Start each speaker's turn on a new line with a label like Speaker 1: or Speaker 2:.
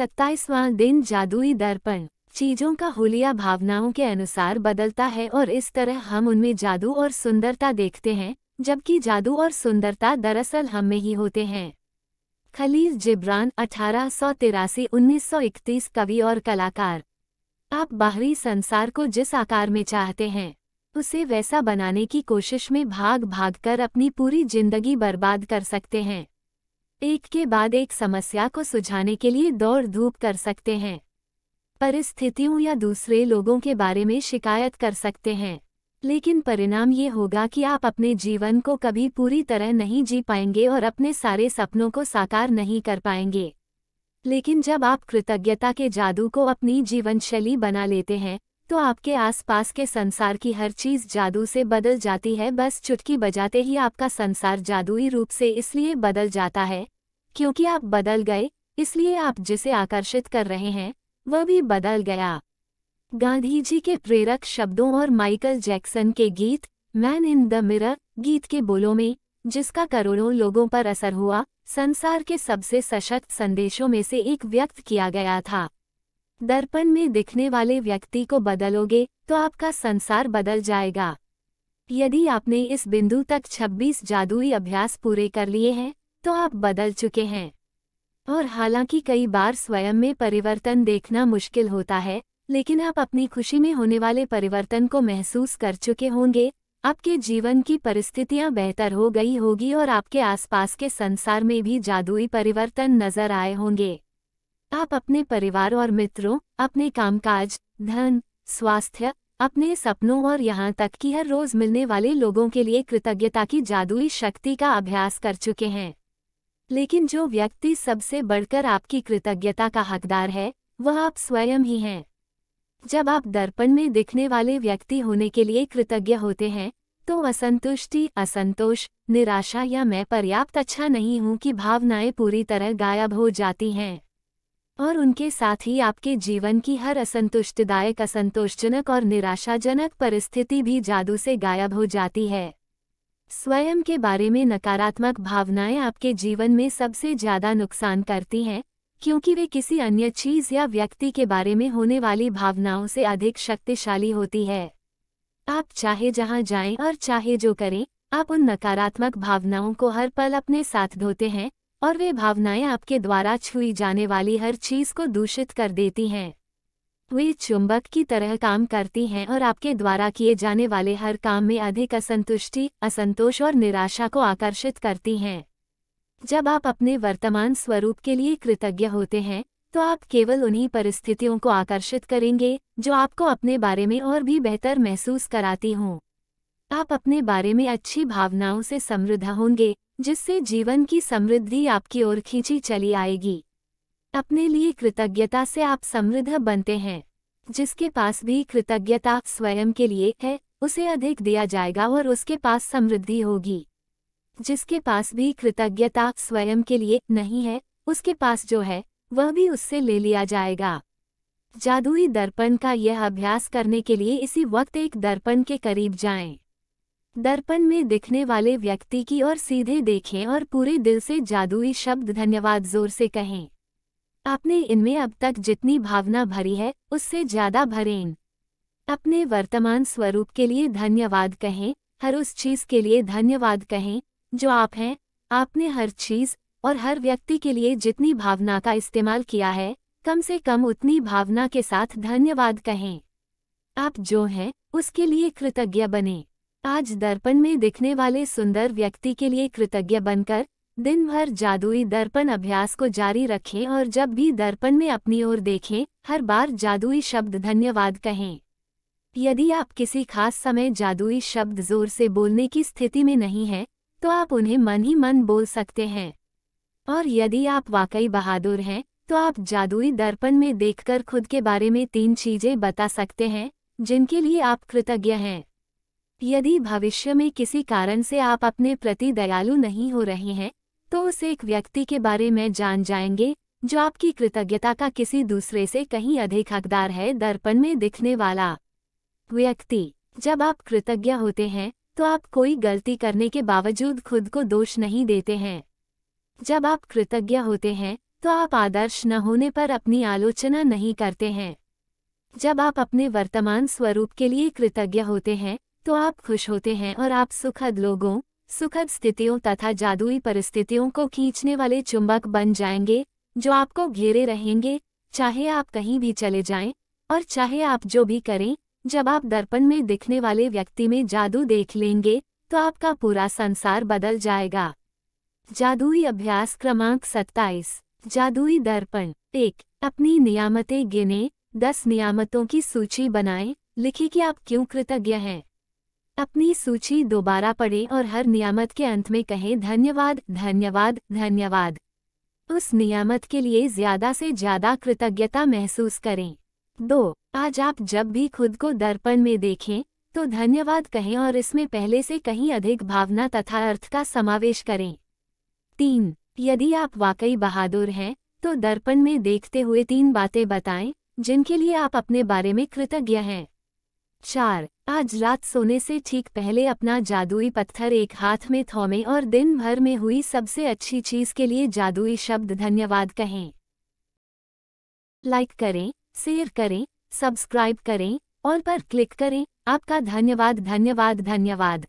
Speaker 1: सत्ताईसवां दिन जादुई दर्पण चीजों का हुलिया भावनाओं के अनुसार बदलता है और इस तरह हम उनमें जादू और सुंदरता देखते हैं जबकि जादू और सुंदरता दरअसल हम में ही होते हैं खलीज जिब्रान अठारह सौ तिरासी उन्नीस सौ इकतीस कवि और कलाकार आप बाहरी संसार को जिस आकार में चाहते हैं उसे वैसा बनाने की कोशिश में भाग भाग कर अपनी पूरी जिंदगी बर्बाद कर सकते हैं एक के बाद एक समस्या को सुझाने के लिए दौड़ धूप कर सकते हैं परिस्थितियों या दूसरे लोगों के बारे में शिकायत कर सकते हैं लेकिन परिणाम ये होगा कि आप अपने जीवन को कभी पूरी तरह नहीं जी पाएंगे और अपने सारे सपनों को साकार नहीं कर पाएंगे लेकिन जब आप कृतज्ञता के जादू को अपनी जीवनशैली बना लेते हैं तो आपके आसपास के संसार की हर चीज जादू से बदल जाती है बस चुटकी बजाते ही आपका संसार जादुई रूप से इसलिए बदल जाता है क्योंकि आप बदल गए इसलिए आप जिसे आकर्षित कर रहे हैं वह भी बदल गया गांधी जी के प्रेरक शब्दों और माइकल जैक्सन के गीत मैन इन द मिरर गीत के बोलों में जिसका करोड़ों लोगों पर असर हुआ संसार के सबसे सशक्त संदेशों में से एक व्यक्त किया गया था दर्पण में दिखने वाले व्यक्ति को बदलोगे तो आपका संसार बदल जाएगा यदि आपने इस बिंदु तक 26 जादुई अभ्यास पूरे कर लिए हैं तो आप बदल चुके हैं और हालांकि कई बार स्वयं में परिवर्तन देखना मुश्किल होता है लेकिन आप अपनी खुशी में होने वाले परिवर्तन को महसूस कर चुके होंगे आपके जीवन की परिस्थितियां बेहतर हो गई होगी और आपके आसपास के संसार में भी जादुई परिवर्तन नजर आए होंगे आप अपने परिवार और मित्रों अपने कामकाज धन स्वास्थ्य अपने सपनों और यहाँ तक कि हर रोज मिलने वाले लोगों के लिए कृतज्ञता की जादुई शक्ति का अभ्यास कर चुके हैं लेकिन जो व्यक्ति सबसे बढ़कर आपकी कृतज्ञता का हकदार है वह आप स्वयं ही हैं जब आप दर्पण में दिखने वाले व्यक्ति होने के लिए कृतज्ञ होते हैं तो असंतुष्टि असंतोष निराशा या मैं पर्याप्त अच्छा नहीं हूं की भावनाएं पूरी तरह गायब हो जाती हैं और उनके साथ ही आपके जीवन की हर असंतुष्टदायक असंतोषजनक और निराशाजनक परिस्थिति भी जादू से गायब हो जाती है स्वयं के बारे में नकारात्मक भावनाएं आपके जीवन में सबसे ज्यादा नुकसान करती हैं क्योंकि वे किसी अन्य चीज या व्यक्ति के बारे में होने वाली भावनाओं से अधिक शक्तिशाली होती है आप चाहे जहां जाएं और चाहे जो करें आप उन नकारात्मक भावनाओं को हर पल अपने साथ धोते हैं और वे भावनाएं आपके द्वारा छुई जाने वाली हर चीज को दूषित कर देती हैं वे चुंबक की तरह काम करती हैं और आपके द्वारा किए जाने वाले हर काम में अधिक असंतुष्टि असंतोष और निराशा को आकर्षित करती हैं जब आप अपने वर्तमान स्वरूप के लिए कृतज्ञ होते हैं तो आप केवल उन्हीं परिस्थितियों को आकर्षित करेंगे जो आपको अपने बारे में और भी बेहतर महसूस कराती हों आप अपने बारे में अच्छी भावनाओं से समृद्ध होंगे जिससे जीवन की समृद्धि आपकी ओर खींची चली आएगी अपने लिए कृतज्ञता से आप समृद्ध बनते हैं जिसके पास भी कृतज्ञता स्वयं के लिए है उसे अधिक दिया जाएगा और उसके पास समृद्धि होगी जिसके पास भी कृतज्ञता स्वयं के लिए नहीं है उसके पास जो है वह भी उससे ले लिया जाएगा जादुई दर्पण का यह अभ्यास करने के लिए इसी वक्त एक दर्पण के करीब जाएं। दर्पण में दिखने वाले व्यक्ति की ओर सीधे देखें और पूरे दिल से जादुई शब्द धन्यवाद जोर से कहें आपने इनमें अब तक जितनी भावना भरी है उससे ज्यादा भरें अपने वर्तमान स्वरूप के लिए धन्यवाद कहें हर उस चीज़ के लिए धन्यवाद कहें जो आप हैं आपने हर चीज़ और हर व्यक्ति के लिए जितनी भावना का इस्तेमाल किया है कम से कम उतनी भावना के साथ धन्यवाद कहें आप जो हैं उसके लिए कृतज्ञ बने आज दर्पण में दिखने वाले सुंदर व्यक्ति के लिए कृतज्ञ बनकर दिन भर जादुई दर्पण अभ्यास को जारी रखें और जब भी दर्पण में अपनी ओर देखें हर बार जादुई शब्द धन्यवाद कहें यदि आप किसी खास समय जादुई शब्द जोर से बोलने की स्थिति में नहीं हैं तो आप उन्हें मन ही मन बोल सकते हैं और यदि आप वाकई बहादुर हैं तो आप जादुई दर्पण में देखकर खुद के बारे में तीन चीज़ें बता सकते हैं जिनके लिए आप कृतज्ञ हैं यदि भविष्य में किसी कारण से आप अपने प्रति दयालु नहीं हो रहे हैं तो उस एक व्यक्ति के बारे में जान जाएंगे जो आपकी कृतज्ञता का किसी दूसरे से कहीं अधिक हकदार है दर्पण में दिखने वाला व्यक्ति जब आप कृतज्ञ होते हैं तो आप कोई गलती करने के बावजूद खुद को दोष नहीं देते हैं जब आप कृतज्ञ होते हैं तो आप आदर्श न होने पर अपनी आलोचना नहीं करते हैं जब आप अपने वर्तमान स्वरूप के लिए कृतज्ञ होते हैं तो आप खुश होते हैं और आप सुखद लोगों सुखद स्थितियों तथा जादुई परिस्थितियों को खींचने वाले चुंबक बन जाएंगे जो आपको घेरे रहेंगे चाहे आप कहीं भी चले जाएं और चाहे आप जो भी करें जब आप दर्पण में दिखने वाले व्यक्ति में जादू देख लेंगे तो आपका पूरा संसार बदल जाएगा जादुई अभ्यास क्रमांक सत्ताईस जादुई दर्पण एक अपनी नियामतें गिने दस नियामतों की सूची बनाएं लिखी कि आप क्यों कृतज्ञ हैं अपनी सूची दोबारा पढ़ें और हर नियामत के अंत में कहें धन्यवाद धन्यवाद धन्यवाद उस नियामत के लिए ज्यादा से ज्यादा कृतज्ञता महसूस करें दो आज आप जब भी खुद को दर्पण में देखें तो धन्यवाद कहें और इसमें पहले से कहीं अधिक भावना तथा अर्थ का समावेश करें तीन यदि आप वाकई बहादुर हैं तो दर्पण में देखते हुए तीन बातें बताएं जिनके लिए आप अपने बारे में कृतज्ञ हैं चार आज रात सोने से ठीक पहले अपना जादुई पत्थर एक हाथ में थोमें और दिन भर में हुई सबसे अच्छी चीज के लिए जादुई शब्द धन्यवाद कहें लाइक करें शेयर करें सब्सक्राइब करें और पर क्लिक करें आपका धन्यवाद धन्यवाद धन्यवाद